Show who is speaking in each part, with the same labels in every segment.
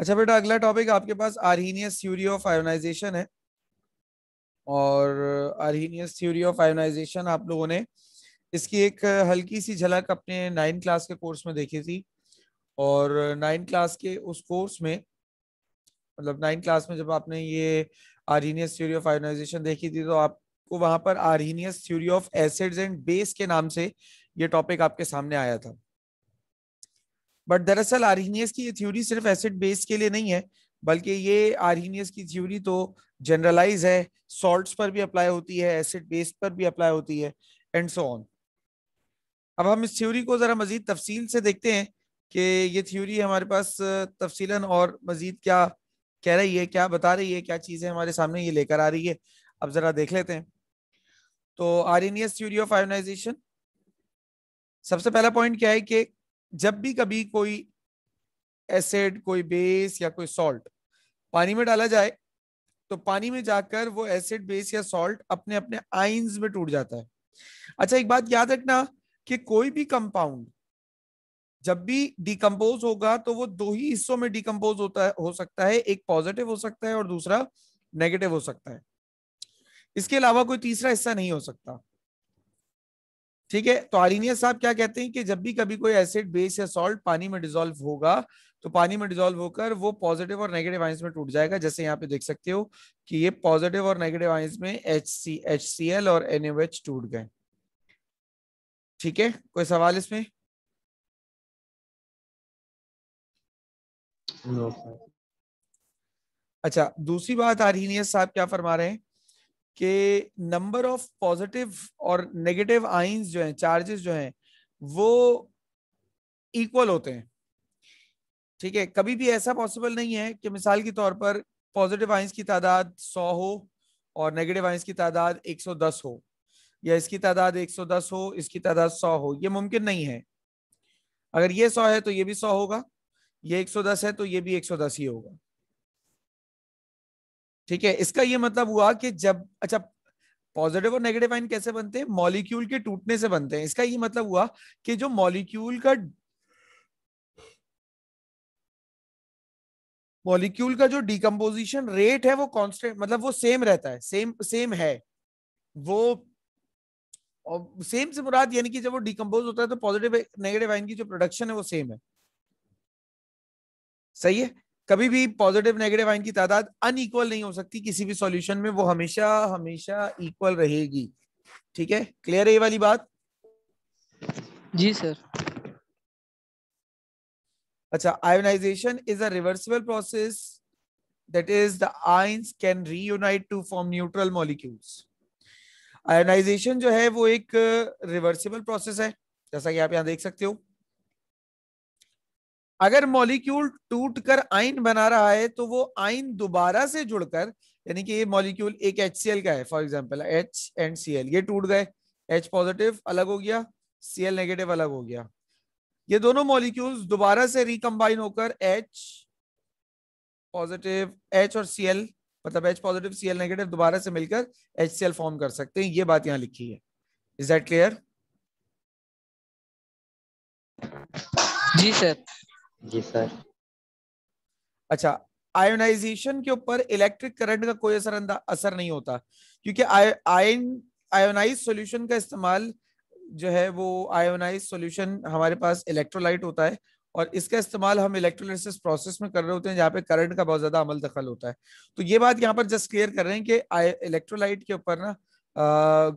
Speaker 1: अच्छा बेटा अगला टॉपिक आपके पास आरहीनियस थ्यूरी ऑफ आयोनाइजेशन है और आरहीनियस थ्यूरी ऑफ आयोनाइजेशन आप लोगों ने इसकी एक हल्की सी झलक अपने नाइन्थ क्लास के कोर्स में देखी थी और नाइन क्लास के उस कोर्स में मतलब नाइन्थ क्लास में जब आपने ये आरहीनियस थ्यूरी ऑफ आयोनाइजेशन देखी थी तो आपको वहां पर Arrhenius theory of acids and base के नाम से ये टॉपिक आपके सामने आया था बट दरअसल आरहीनियस की ये थ्योरी सिर्फ एसिड बेस के लिए नहीं है बल्कि ये आरहीनियस की थ्योरी तो जनरलाइज है सॉल्ट्स पर भी अप्लाई होती है एसिड बेस पर भी अप्लाई होती है एंड सो ऑन अब हम इस थ्योरी को ज़रा मज़ीद तफसील से देखते हैं कि ये थ्योरी हमारे पास तफसीला और मज़ीद क्या कह रही है क्या बता रही है क्या चीज़ें हमारे सामने ये लेकर आ रही है अब ज़रा देख लेते हैं तो आरिनियस थ्योरी ऑफ आयोनाइजेशन सबसे पहला पॉइंट क्या है कि जब भी कभी कोई एसिड कोई बेस या कोई सॉल्ट पानी में डाला जाए तो पानी में जाकर वो एसिड बेस या सॉल्ट अपने अपने आइंस में टूट जाता है अच्छा एक बात याद रखना कि कोई भी कंपाउंड जब भी डिकम्पोज होगा तो वो दो ही हिस्सों में डिकम्पोज होता है हो सकता है एक पॉजिटिव हो सकता है और दूसरा नेगेटिव हो सकता है इसके अलावा कोई तीसरा हिस्सा नहीं हो सकता ठीक है तो आरिनिया साहब क्या कहते हैं कि जब भी कभी कोई एसिड बेस या सॉल्ट पानी में डिजोल्व होगा तो पानी में डिजोल्व होकर वो पॉजिटिव और नेगेटिव आइंस में टूट जाएगा जैसे यहाँ पे देख सकते हो कि ये पॉजिटिव और नेगेटिव आइंस में एच सी और एन टूट गए ठीक है कोई सवाल इसमें अच्छा दूसरी बात आरिनियस साहब क्या फरमा रहे हैं कि नंबर ऑफ पॉजिटिव और नेगेटिव आइंस जो हैं चार्जेस जो हैं वो इक्वल होते हैं ठीक है कभी भी ऐसा पॉसिबल नहीं है कि मिसाल के तौर पर पॉजिटिव आइंस की तादाद 100 हो और नेगेटिव आइंस की तादाद 110 हो या इसकी तादाद 110 हो इसकी तादाद 100 हो ये मुमकिन नहीं है अगर ये 100 है तो ये भी 100 होगा ये 110 है तो ये भी 110 ही होगा ठीक है इसका ये मतलब हुआ कि जब अच्छा पॉजिटिव और नेगेटिव आइन कैसे बनते हैं मॉलिक्यूल के टूटने से बनते हैं इसका ये मतलब हुआ कि जो मॉलिक्यूल का मॉलिक्यूल का जो डिकम्पोजिशन रेट है वो कांस्टेंट मतलब वो सेम रहता है सेम सेम है वो और सेम से मुराद यानी कि जब वो डिकम्पोज होता है तो पॉजिटिव नेगेटिव आइन की जो प्रोडक्शन है वो सेम है सही है कभी भी पॉजिटिव नेगेटिव आइन की तादाद अनइक्वल नहीं हो सकती किसी भी सॉल्यूशन में वो हमेशा हमेशा इक्वल रहेगी ठीक है क्लियर है ये वाली बात जी सर अच्छा ionization is a reversible process that is the ions can reunite to form neutral molecules ionization जो है वो एक रिवर्सिबल प्रोसेस है जैसा कि आप यहां देख सकते हो अगर मॉलिक्यूल टूटकर आइन बना रहा है तो वो आइन दोबारा से जुड़कर यानी कि ये मॉलिक्यूल एक एच का है for example H and C ये टूट गए एच पॉजिटिव अलग हो गया सी नेगेटिव अलग हो गया ये दोनों मॉलिक्यूल्स दोबारा से रिकम्बाइन होकर एच पॉजिटिव एच और सी मतलब एच पॉजिटिव सी नेगेटिव दोबारा से मिलकर एच फॉर्म कर सकते हैं ये बात यहां लिखी है इज दैट क्लियर जी सर जी सर अच्छा आयोनाइजेशन के ऊपर इलेक्ट्रिक करंट का कोई असर असर नहीं होता क्योंकि आयन आयोनाइज सॉल्यूशन का इस्तेमाल जो है वो आयोनाइज सॉल्यूशन हमारे पास इलेक्ट्रोलाइट होता है और इसका इस्तेमाल हम इलेक्ट्रोलाइसिस प्रोसेस में कर रहे होते हैं जहाँ पे करंट का बहुत ज्यादा अमल दखल होता है तो ये बात यहाँ पर जस्ट क्लियर कर रहे हैं कि इलेक्ट्रोलाइट के ऊपर ना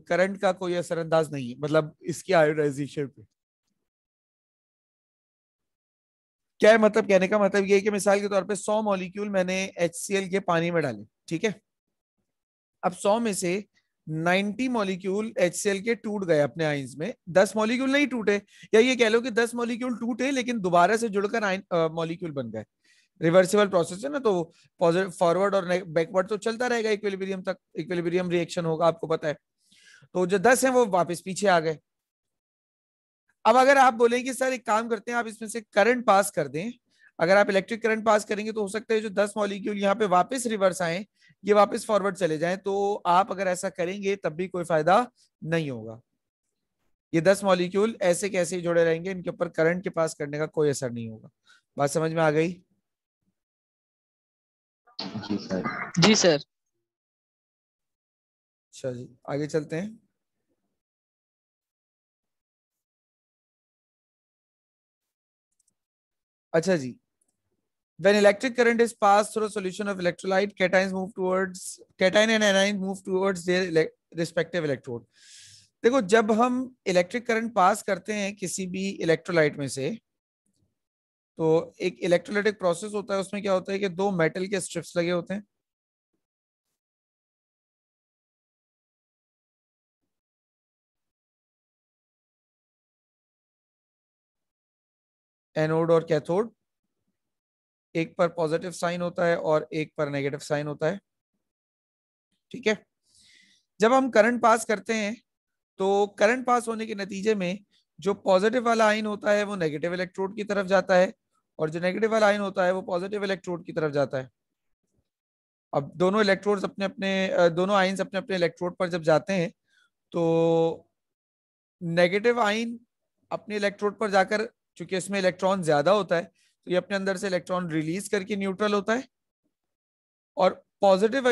Speaker 1: करंट का कोई असरअंदाज नहीं है मतलब इसकी आयोनाइजेशन पे क्या है मतलब कहने का मतलब ये है कि मिसाल के तौर पे 100 मॉलिक्यूल मैंने एच के पानी में डाले ठीक है अब 100 में से 90 मॉलिक्यूल एच के टूट गए अपने आइंस में 10 मॉलिक्यूल नहीं टूटे या ये कह लो कि 10 मॉलिक्यूल टूटे लेकिन दोबारा से जुड़कर आइन मॉलिक्यूल बन गए रिवर्सिबल प्रोसेस है ना तो फॉरवर्ड और बैकवर्ड तो चलता रहेगा इक्विलिब्रियम तक इक्विलिब्रियम रिएक्शन होगा आपको पता है तो जो दस है वो वापिस पीछे आ गए अब अगर आप बोलेंगे सर एक काम करते हैं आप इसमें से करंट पास कर दें अगर आप इलेक्ट्रिक करंट पास करेंगे तो हो सकता है जो दस मॉलिक्यूल यहाँ पे वापस रिवर्स आए ये वापस फॉरवर्ड चले जाएं तो आप अगर ऐसा करेंगे तब भी कोई फायदा नहीं होगा ये दस मॉलिक्यूल ऐसे कैसे जुड़े रहेंगे इनके ऊपर करंट के पास करने का कोई असर नहीं होगा बात समझ में आ गई
Speaker 2: जी सर जी सर अच्छा जी आगे चलते हैं
Speaker 1: अच्छा जी when electric current is passed through a solution of electrolyte cations move towards cation and anion move towards their respective electrode देखो जब हम इलेक्ट्रिक करंट पास करते हैं किसी भी इलेक्ट्रोलाइट में से तो एक इलेक्ट्रोलाइटिक प्रोसेस होता है उसमें क्या होता है कि दो मेटल के स्ट्रिप्स लगे होते हैं एनोड और कैथोड एक पर पॉजिटिव साइन होता है और एक पर नेगेटिव साइन होता है ठीक है जब हम करंट पास करते हैं तो करंट पास होने के नतीजे में जो पॉजिटिव वाला आइन होता है वो नेगेटिव इलेक्ट्रोड की तरफ जाता है और जो नेगेटिव वाला आइन होता है वो पॉजिटिव इलेक्ट्रोड की तरफ जाता है अब दोनों इलेक्ट्रोड्स अपने अपने दोनों आइन अपने अपने इलेक्ट्रोड पर जब जाते हैं तो नेगेटिव आइन अपने इलेक्ट्रोड पर जाकर चूंकि इसमें इलेक्ट्रॉन ज्यादा होता है तो ये अपने अंदर से इलेक्ट्रॉन रिलीज करके न्यूट्रल होता है और पॉजिटिव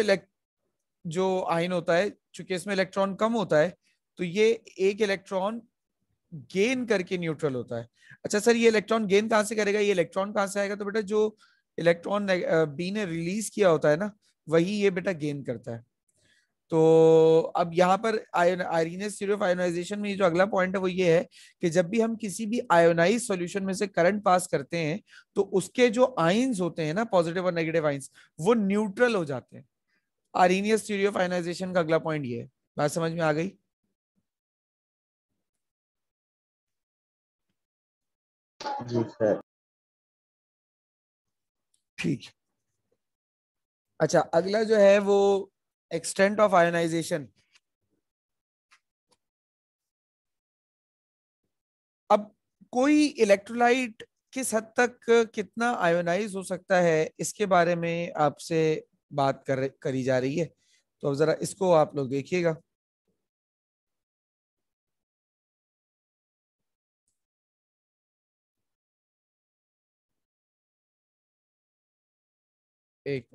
Speaker 1: जो आयन होता है चूंकि इसमें इलेक्ट्रॉन कम होता है तो ये एक इलेक्ट्रॉन गेन करके न्यूट्रल होता है अच्छा सर ये इलेक्ट्रॉन गेन कहाँ से करेगा ये इलेक्ट्रॉन कहाँ से आएगा तो बेटा जो इलेक्ट्रॉन बी ने रिलीज किया होता है ना वही ये बेटा गेन करता है तो अब यहाँ पर आयोनाइजेशन में जो अगला पॉइंट है वो ये है कि जब भी हम किसी भी आयोनाइज सॉल्यूशन में से करंट पास करते हैं तो उसके जो आइंस होते हैं ना पॉजिटिव और नेगेटिव आइंस वो न्यूट्रल हो जाते हैं आरिनियस स्टीरियो का अगला पॉइंट ये है बात समझ में आ गई
Speaker 2: ठीक अच्छा अगला जो है वो extent of ionization
Speaker 1: अब कोई इलेक्ट्रोलाइट किस हद तक कितना आयोनाइज हो सकता है इसके बारे में आपसे बात कर करी जा रही है तो जरा इसको आप लोग देखिएगा एक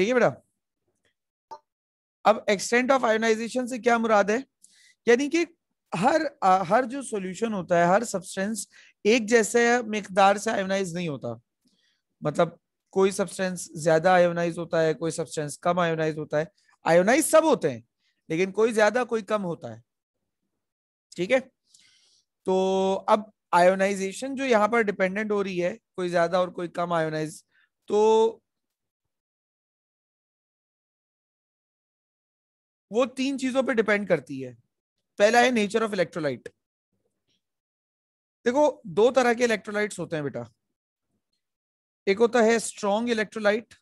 Speaker 1: ठीक है बेटा अब एक्सटेंट ऑफ आयोनाइजेशन से क्या मुराद है यानी कि हर हर जो सॉल्यूशन होता है हर सब्सटेंस एक जैसे मकदार से आयोनाइज नहीं होता मतलब कोई सब्सटेंस ज्यादा आयोनाइज होता है कोई सब्सटेंस कम आयोनाइज होता है आयोनाइज सब होते हैं लेकिन कोई ज्यादा कोई कम होता है ठीक है तो अब आयोनाइजेशन जो यहाँ पर डिपेंडेंट हो रही है कोई ज्यादा और कोई कम आयोनाइज तो वो तीन चीजों पे डिपेंड करती है पहला है नेचर ऑफ इलेक्ट्रोलाइट देखो दो तरह के इलेक्ट्रोलाइट्स होते हैं बेटा एक होता है
Speaker 2: स्ट्रॉन्ग इलेक्ट्रोलाइट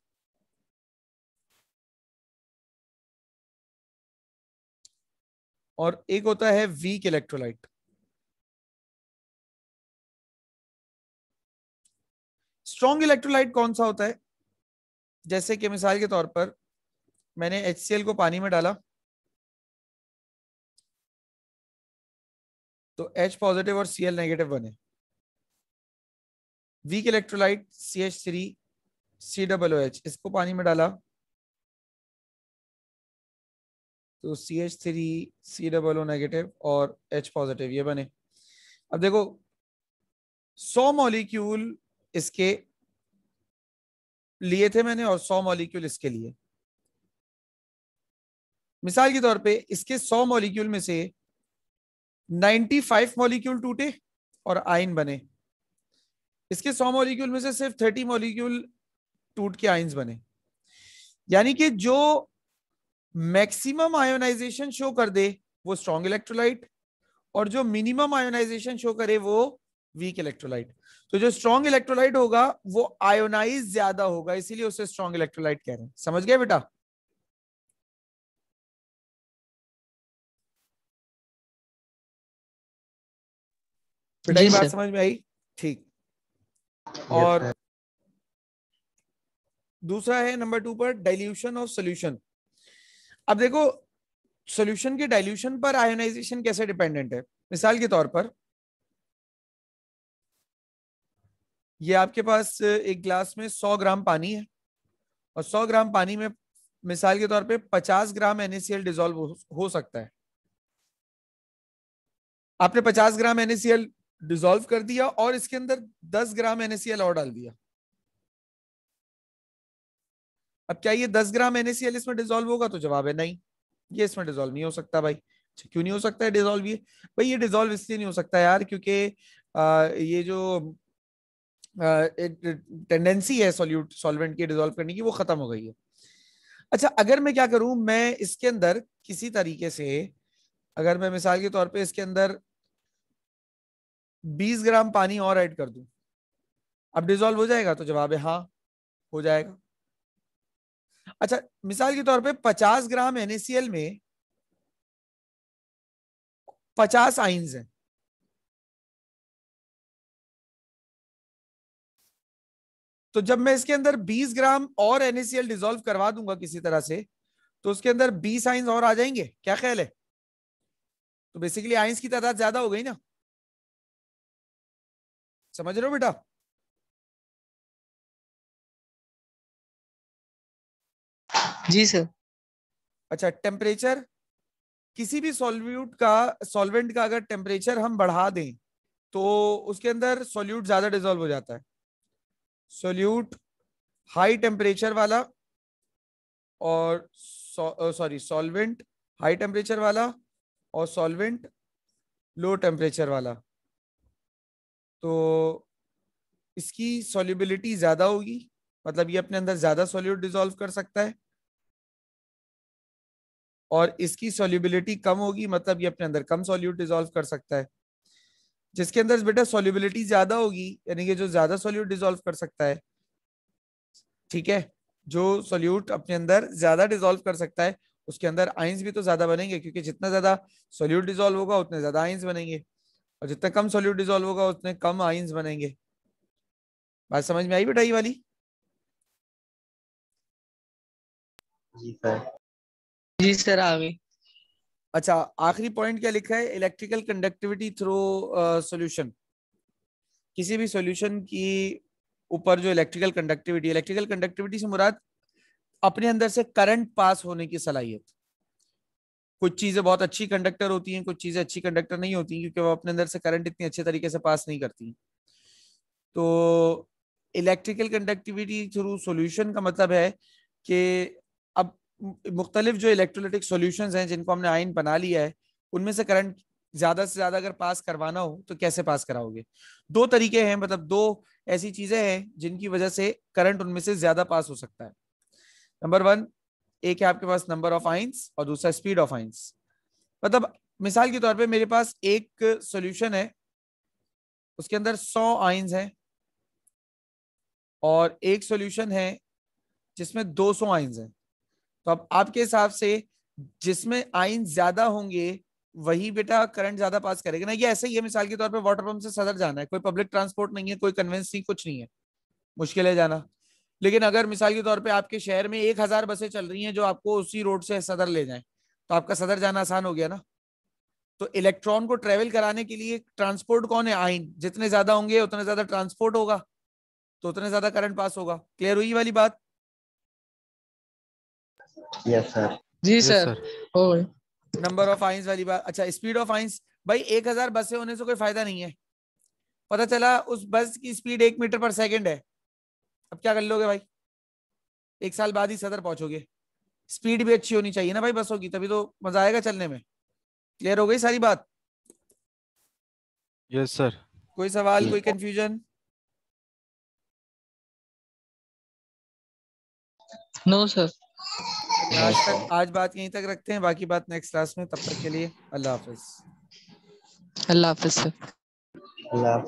Speaker 2: और एक होता है वीक इलेक्ट्रोलाइट स्ट्रॉन्ग इलेक्ट्रोलाइट कौन सा होता है जैसे कि मिसाल के तौर पर मैंने एच को पानी में डाला तो एच पॉजिटिव और सी एल नेगेटिव बने weak electrolyte C H three
Speaker 1: C double H इसको पानी में डाला तो C H three C double negative और एच पॉजिटिव ये बने अब देखो सौ मॉलिक्यूल इसके लिए थे मैंने और सौ मॉलिक्यूल इसके लिए मिसाल के तौर पे इसके सौ मॉलिक्यूल में से फाइव मॉलिक्यूल टूटे और आयन बने इसके सौ मॉलिक्यूल में से सिर्फ थर्टी मॉलिक्यूल टूट के आयंस बने यानी कि जो मैक्सिमम आयोनाइजेशन शो कर दे वो स्ट्रॉन्ग इलेक्ट्रोलाइट और जो मिनिमम आयोनाइजेशन शो करे वो वीक इलेक्ट्रोलाइट तो जो स्ट्रॉन्ग इलेक्ट्रोलाइट होगा वो आयोनाइज ज्यादा होगा इसीलिए उसे स्ट्रॉन्ग इलेक्ट्रोलाइट कह रहे हैं समझ गया बेटा बेटा बात समझ में आई ठीक और दूसरा है नंबर टू पर डाइल्यूशन ऑफ सोल्यूशन अब देखो सोल्यूशन के डाइल्यूशन पर आयोनाइजेशन कैसे डिपेंडेंट है मिसाल के तौर पर ये आपके पास एक ग्लास में 100 ग्राम पानी है और 100 ग्राम पानी में मिसाल के तौर पे 50 ग्राम एनएसीएल डिजोल्व हो सकता है आपने 50 ग्राम एनएसीएल डिसॉल्व कर दिया और इसके अंदर 10 ग्राम एनएसीएल और डाल दिया अब क्या ये 10 ग्राम एनएसीएल इसमें डिसॉल्व होगा तो जवाब है नहीं ये इसमें डिसॉल्व नहीं हो सकता भाई अच्छा, क्यों नहीं हो सकता है डिसॉल्व ये भाई ये डिसॉल्व इसलिए नहीं हो सकता यार क्योंकि ये जो टेंडेंसी है सॉल्यूट सॉल्वेंट की डिसॉल्व करने की वो खत्म हो गई है अच्छा अगर मैं क्या करूं मैं इसके अंदर किसी तरीके से अगर मैं मिसाल के तौर पे इसके अंदर 20 ग्राम पानी और ऐड कर दूं अब डिजोल्व हो जाएगा तो जवाब है हाँ हो जाएगा अच्छा मिसाल के तौर पे 50 ग्राम एन में 50 आइंस हैं
Speaker 2: तो जब मैं इसके अंदर
Speaker 1: 20 ग्राम और एन डिजोल्व करवा दूंगा किसी तरह से तो उसके अंदर 20 आइंस और आ जाएंगे क्या ख्याल है तो बेसिकली आइंस की तादाद ज्यादा हो गई ना समझ रहे हो बेटा जी सर अच्छा टेम्परेचर किसी भी सॉल्यूट का सॉल्वेंट का अगर टेम्परेचर हम बढ़ा दें तो उसके अंदर सॉल्यूट ज्यादा डिजोल्व हो जाता है सॉल्यूट हाई टेम्परेचर वाला और सॉरी सॉल्वेंट हाई टेम्परेचर वाला और सॉल्वेंट लो टेम्परेचर वाला तो इसकी सॉल्युबिलिटी ज्यादा होगी मतलब ये अपने अंदर ज्यादा सॉल्यूट डिजोल्व कर सकता है और इसकी सॉल्युबिलिटी कम होगी मतलब ये अपने अंदर कम सॉल्यूट डिजोल्व कर सकता है जिसके अंदर बेटा सॉल्युबिलिटी ज्यादा होगी यानी कि जो ज्यादा सॉल्यूट डिजोल्व कर सकता है ठीक है जो सॉल्यूट अपने अंदर ज्यादा डिजोल्व कर सकता है उसके अंदर आइंस भी तो ज्यादा बनेंगे क्योंकि जितना ज्यादा सॉल्यूट डिजोल्व होगा उतने ज्यादा आइंस बनेंगे और जितना कम सॉल्यूट डिजोल्व होगा उतने कम आइंस बनेंगे बात समझ में आई बेटा ये वाली जी सर जी सर आ गई अच्छा आखिरी पॉइंट क्या लिखा है इलेक्ट्रिकल कंडक्टिविटी थ्रू सॉल्यूशन किसी भी सॉल्यूशन की ऊपर जो इलेक्ट्रिकल कंडक्टिविटी इलेक्ट्रिकल कंडक्टिविटी से मुराद अपने अंदर से करंट पास होने की सलाहियत कुछ चीजें बहुत अच्छी कंडक्टर होती हैं कुछ चीजें अच्छी कंडक्टर नहीं होती क्योंकि वो अपने अंदर से करंट इतनी अच्छे तरीके से पास नहीं करती तो इलेक्ट्रिकल कंडक्टिविटी थ्रू सॉल्यूशन का मतलब है कि अब मुख्तलिफ जो इलेक्ट्रोलिटिक सॉल्यूशंस हैं जिनको हमने आयन बना लिया है उनमें से करंट ज्यादा से ज्यादा अगर पास करवाना हो तो कैसे पास कराओगे दो तरीके हैं मतलब दो ऐसी चीजें हैं जिनकी वजह से करंट उनमें से ज्यादा पास हो सकता है नंबर वन एक है आपके पास नंबर ऑफ आइंस और दूसरा स्पीड ऑफ आइंस मतलब मिसाल के तौर पे मेरे पास एक सॉल्यूशन है उसके अंदर 100 आइंस हैं और एक सॉल्यूशन है जिसमें 200 आइंस हैं तो अब आपके हिसाब से जिसमें आइंस ज्यादा होंगे वही बेटा करंट ज्यादा पास करेगा ना ये ऐसे ही है मिसाल के तौर पे वाटर पंप से सदर जाना है कोई पब्लिक ट्रांसपोर्ट नहीं है कोई कन्वेंस नहीं कुछ नहीं है मुश्किल है जाना लेकिन अगर मिसाल के तौर पे आपके शहर में एक हजार बसें चल रही हैं जो आपको उसी रोड से सदर ले जाएं तो आपका सदर जाना आसान हो गया ना तो इलेक्ट्रॉन को ट्रेवल कराने के लिए ट्रांसपोर्ट कौन है आइन जितने ज्यादा होंगे उतने ज्यादा ट्रांसपोर्ट होगा तो उतने ज्यादा करंट पास होगा क्लियर हुई वाली बात यस सर जी सर नंबर ऑफ आइंस वाली बात अच्छा स्पीड ऑफ आइंस भाई एक हजार बसें होने से कोई फायदा नहीं है पता चला उस बस की स्पीड एक मीटर पर सेकंड है अब क्या कर लोगे भाई एक साल बाद ही सदर पहुंचोगे स्पीड भी अच्छी होनी चाहिए ना भाई बसों की तभी तो मजा आएगा चलने में क्लियर हो गई सारी बात
Speaker 2: यस yes, सर कोई सवाल yes. कोई कंफ्यूजन नो सर
Speaker 1: आज तक आज बात यहीं तक रखते हैं बाकी बात नेक्स्ट क्लास में तब तक के लिए अल्लाह हाफिज
Speaker 2: अल्लाह हाफिज सर अल्लाह